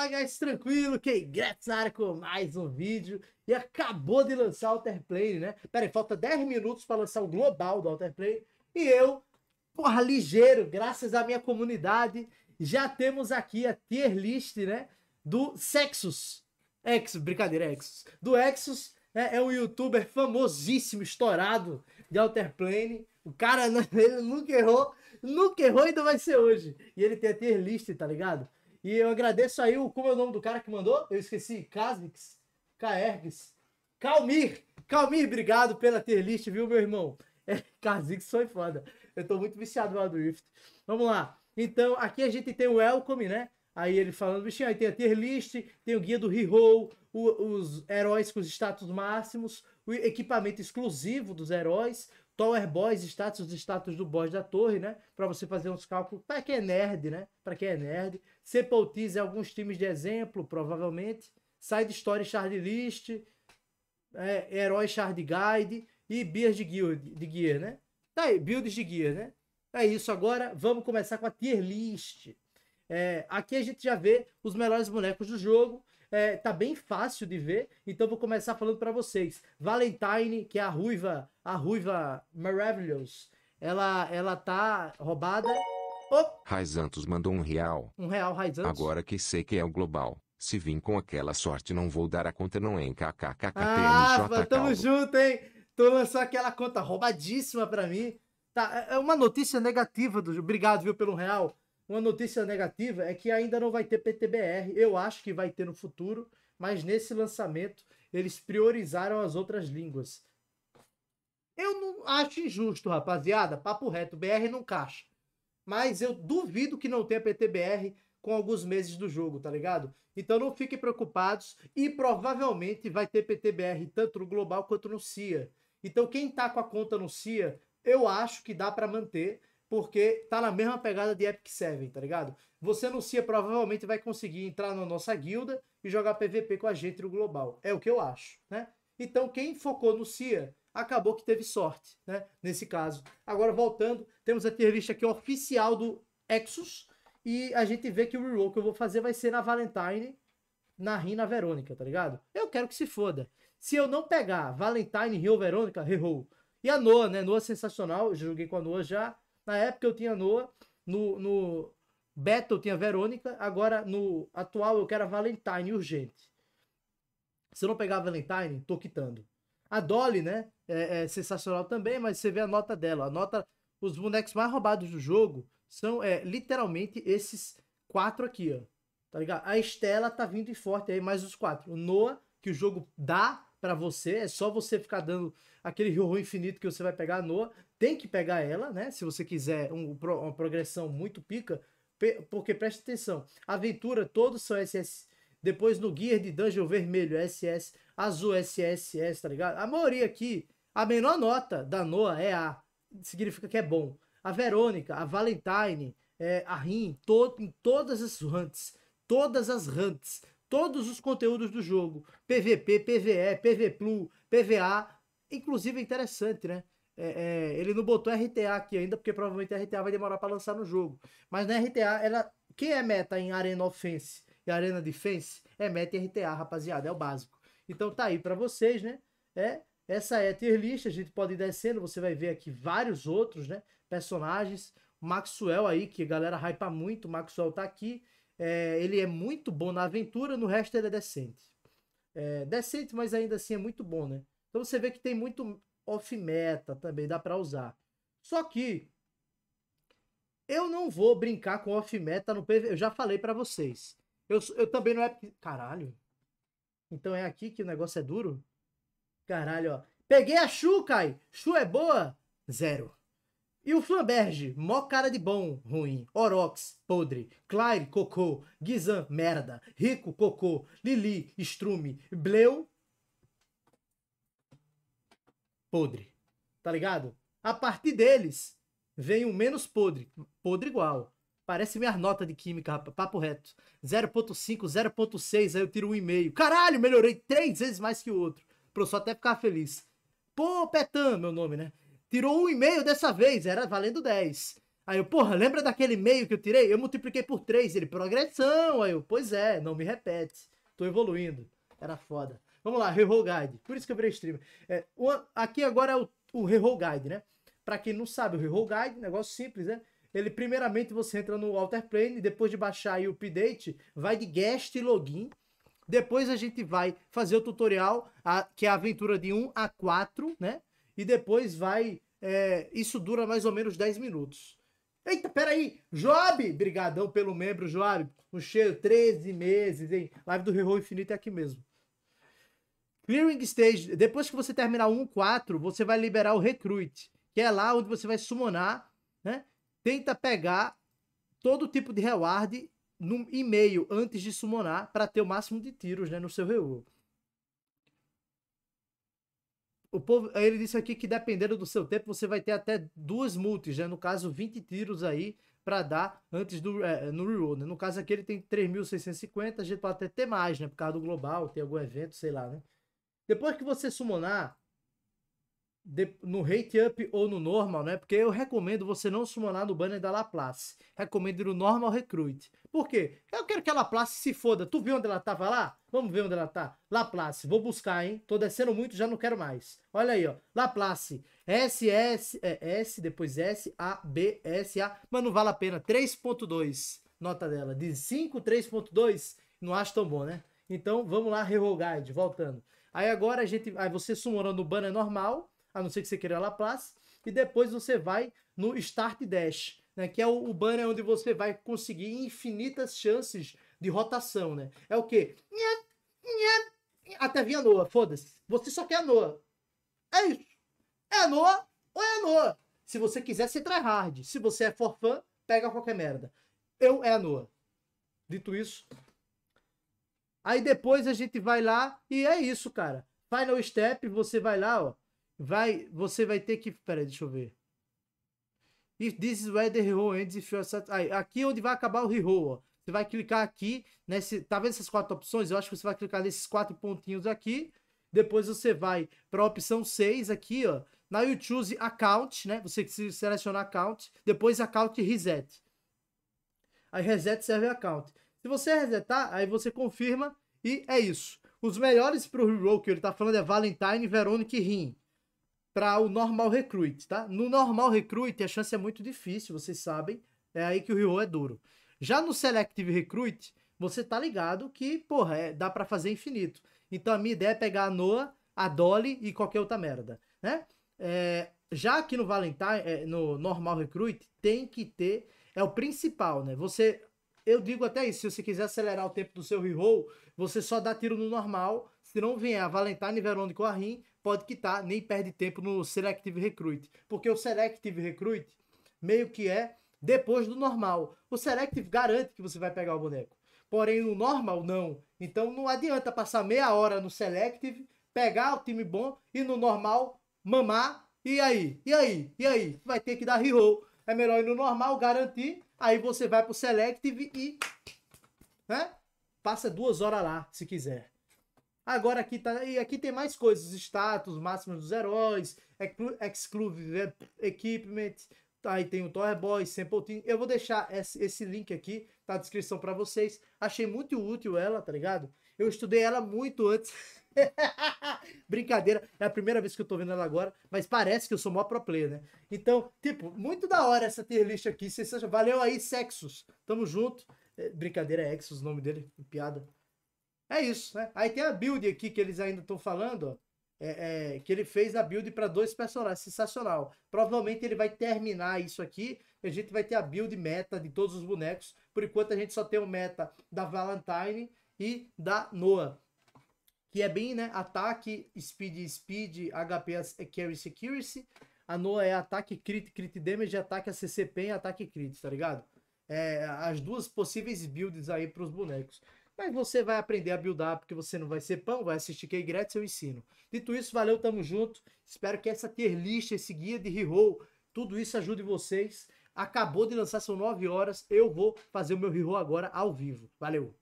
Fala guys, tranquilo? que Gretz na área com mais um vídeo e acabou de lançar o Alterplane, né? Pera aí, falta 10 minutos para lançar o global do Alterplane e eu, porra, ligeiro, graças à minha comunidade, já temos aqui a tier list, né? Do Sexus. Ex, brincadeira, Exus. Do Exus, né? é um youtuber famosíssimo, estourado de Alterplane. O cara, ele nunca errou, nunca errou e ainda vai ser hoje. E ele tem a tier list, tá ligado? E eu agradeço aí o. Como é o nome do cara que mandou? Eu esqueci. Kazix. Kergs Calmir. Calmir, obrigado pela tier list, viu, meu irmão? É, Kazix foi foda. Eu tô muito viciado lá do Rift. Vamos lá. Então, aqui a gente tem o Welcome, né? Aí ele falando, bichinho, aí tem a tier list, tem o guia do reroll, os heróis com os status máximos, o equipamento exclusivo dos heróis, Tower Boys, status, status do boss da torre, né? Para você fazer uns cálculos. Para quem é nerd, né? Para quem é nerd. Sepultiz é alguns times de exemplo, provavelmente. Side Story Shard List. É, Herói Shard Guide. E Beers de Guia, de Gear, né? Tá aí, Builds de Gear, né? É isso agora. Vamos começar com a tier list. É, aqui a gente já vê os melhores bonecos do jogo. É, tá bem fácil de ver, então vou começar falando para vocês. Valentine, que é a ruiva, a ruiva Maravilous, ela, ela tá roubada. raiz antos mandou um real. Um real, antos Agora que sei que é o global. Se vim com aquela sorte, não vou dar a conta, não, hein? KKKKTNJ. Ah, tamo junto, hein? Tu lançou aquela conta roubadíssima pra mim. Tá, é, é uma notícia negativa do. Obrigado, viu, pelo real. Uma notícia negativa é que ainda não vai ter PTBR. Eu acho que vai ter no futuro, mas nesse lançamento eles priorizaram as outras línguas. Eu não acho injusto, rapaziada. Papo reto, BR não caixa. Mas eu duvido que não tenha PTBR com alguns meses do jogo, tá ligado? Então não fiquem preocupados e provavelmente vai ter PTBR tanto no global quanto no CIA. Então quem tá com a conta no CIA, eu acho que dá para manter, porque tá na mesma pegada de Epic 7, tá ligado? Você CIA provavelmente vai conseguir entrar na nossa guilda e jogar PVP com a gente no global. É o que eu acho, né? Então, quem focou no CIA acabou que teve sorte, né? Nesse caso. Agora, voltando, temos a entrevista aqui oficial do Exus. E a gente vê que o reroll que eu vou fazer vai ser na Valentine, na Rina Verônica, tá ligado? Eu quero que se foda. Se eu não pegar Valentine, Rio Verônica, reroll. E a Noa, né? Noa sensacional, eu joguei com a Noa já. Na época eu tinha Noah, no, no Beta eu tinha Verônica, agora no atual eu quero a Valentine urgente. Se eu não pegar a Valentine, tô quitando. A Dolly, né? É, é sensacional também, mas você vê a nota dela. A nota. Os bonecos mais roubados do jogo são é, literalmente esses quatro aqui, ó. Tá ligado? A Estela tá vindo forte aí, mais os quatro. O Noah, que o jogo dá para você, é só você ficar dando aquele rio infinito que você vai pegar a Noa. Tem que pegar ela, né? Se você quiser um, uma progressão muito pica, porque preste atenção, aventura todos são SS, depois no gear de dungeon vermelho SS, azul SSS, tá ligado? A maioria aqui, a menor nota da Noa é A, significa que é bom. A Verônica, a Valentine, é, a Rin, to, em todas as hunts, todas as hunts, todos os conteúdos do jogo. PVP, PVE, PVPlu, PVA. Inclusive é interessante, né? É, é, ele não botou RTA aqui ainda, porque provavelmente a RTA vai demorar para lançar no jogo. Mas na RTA, ela, quem é meta em Arena Offense e Arena Defense é meta em RTA, rapaziada, é o básico. Então tá aí para vocês, né? É, essa é a tier list, a gente pode ir descendo, você vai ver aqui vários outros, né? Personagens. Maxwell aí, que a galera hypa muito, Maxwell tá aqui. É, ele é muito bom na aventura, no resto ele é decente. É, decente, mas ainda assim é muito bom, né? Então você vê que tem muito off-meta também, dá para usar. Só que eu não vou brincar com off-meta no PV. Eu já falei para vocês. Eu, eu também não é. Caralho. Então é aqui que o negócio é duro? Caralho, ó. Peguei a Shu, Kai. Shu é boa? Zero. E o Flamberge, mó cara de bom, ruim. Orox, podre. Clyde, cocô. Guizan, merda. Rico, cocô. Lili, estrume. Bleu, podre. Tá ligado? A partir deles, vem o menos podre. Podre igual. Parece minha nota de química, Papo reto. 0.5, 0.6, aí eu tiro um e meio. Caralho, melhorei três vezes mais que o outro. Pro só até ficar feliz. Pô, Petan, meu nome, né? Tirou um e-mail dessa vez, era valendo 10. Aí eu, porra, lembra daquele e-mail que eu tirei? Eu multipliquei por 3, ele, progressão. Aí eu, pois é, não me repete. Tô evoluindo. Era foda. Vamos lá, Reroll Guide. Por isso que eu virei streamer. É, uma, aqui agora é o, o Reroll Guide, né? Pra quem não sabe, o Reroll Guide, negócio simples, né? Ele, primeiramente, você entra no Alter Plane, depois de baixar aí o update, vai de guest login. Depois a gente vai fazer o tutorial, a, que é a aventura de 1 a 4, né? e depois vai. É, isso dura mais ou menos 10 minutos. Eita, peraí! job Brigadão pelo membro, Job. Um cheiro, 13 meses, hein? Live do Hero Infinito é aqui mesmo. Clearing Stage. Depois que você terminar 1-4, você vai liberar o Recruit, que é lá onde você vai summonar, né? Tenta pegar todo tipo de reward no e-mail antes de summonar para ter o máximo de tiros né, no seu reward. O povo, ele disse aqui que dependendo do seu tempo, você vai ter até duas multas, né? No caso, 20 tiros aí para dar antes do é, no reroll, né? No caso aqui ele tem 3.650, a gente pode até ter mais, né? Por causa do global, tem algum evento, sei lá, né? Depois que você summonar de, no Rate Up ou no Normal, né? Porque eu recomendo você não summonar no banner da Laplace. Recomendo no Normal Recruit. Por quê? Eu quero que a Laplace se foda. Tu viu onde ela tava lá? Vamos ver onde ela tá. Laplace, vou buscar, hein? Tô descendo muito, já não quero mais. Olha aí, ó. Laplace, S, S, é, S, depois S, A, B, S, A. Mas não vale a pena. 3.2, nota dela. De 5, 3.2, não acho tão bom, né? Então, vamos lá, Reroll Guide, voltando. Aí agora a gente, aí você sumorando o banner normal, a não ser que você queira Laplace, e depois você vai no Start Dash, né, que é o, o banner onde você vai conseguir infinitas chances de rotação, né? É o quê? Até vir a Noa, foda-se. Você só quer a Noa. É isso. É a Noa ou é a Noa? Se você quiser, você try hard. Se você é for fã, pega qualquer merda. Eu é a Noa. Dito isso. Aí depois a gente vai lá e é isso, cara. Final Step, você vai lá, ó vai, você vai ter que. Peraí, deixa eu ver. If this is where the hero ends, if you're sat... Aí, aqui é onde vai acabar o hero, ó. Você vai clicar aqui, nesse, né, tá vendo essas quatro opções? Eu acho que você vai clicar nesses quatro pontinhos aqui. Depois você vai para opção 6 aqui, ó. Na You Choose Account, né? Você seleciona Account. Depois Account Reset. Aí Reset serve Account. Se você resetar, aí você confirma e é isso. Os melhores pro Hero que ele tá falando é Valentine, Verônica e Rin para o normal recruit, tá? No normal recruit a chance é muito difícil, vocês sabem, é aí que o Rio é duro. Já no selective recruit, você tá ligado que, porra, é, dá para fazer infinito. Então a minha ideia é pegar a Noah, a Dolly e qualquer outra merda, né? É, já aqui no Valentine, é, no normal recruit, tem que ter, é o principal, né? Você eu digo até isso, se você quiser acelerar o tempo do seu reroll, você só dá tiro no normal se não vier a Valentine, Verônica ou a Rim, pode quitar, nem perde tempo no Selective Recruit. Porque o Selective Recruit meio que é depois do normal. O Selective garante que você vai pegar o boneco. Porém, no normal, não. Então, não adianta passar meia hora no Selective, pegar o time bom e no normal mamar. E aí? E aí? E aí? Vai ter que dar reroll. É melhor ir no normal, garantir. Aí você vai pro Selective e. Né? Passa duas horas lá, se quiser. Agora aqui tá. E aqui tem mais coisas: status, máximos dos heróis, exclusive equipment. Aí tem o Tower Boy, Sample Team. Eu vou deixar esse link aqui tá na descrição para vocês. Achei muito útil ela, tá ligado? Eu estudei ela muito antes. Brincadeira, é a primeira vez que eu tô vendo ela agora, mas parece que eu sou mó pro player, né? Então, tipo, muito da hora essa tier list aqui. Valeu aí, Sexos. Tamo junto. É, brincadeira, é Exos o nome dele, piada. É isso, né? Aí tem a build aqui que eles ainda estão falando, ó. É, é, que ele fez a build para dois personagens, sensacional. Provavelmente ele vai terminar isso aqui, a gente vai ter a build meta de todos os bonecos. Por enquanto a gente só tem o meta da Valentine e da Noah, que é bem, né, ataque, speed, speed, HP, carry, security. A Noah é ataque, crit, crit damage, ataque a pen, e ataque crit, tá ligado? É, as duas possíveis builds aí para os bonecos. Mas você vai aprender a buildar, porque você não vai ser pão, vai assistir Key Gretz, eu ensino. Dito isso, valeu, tamo junto. Espero que essa tier list, esse guia de reroll, tudo isso ajude vocês. Acabou de lançar, são 9 horas. Eu vou fazer o meu reroll agora ao vivo. Valeu!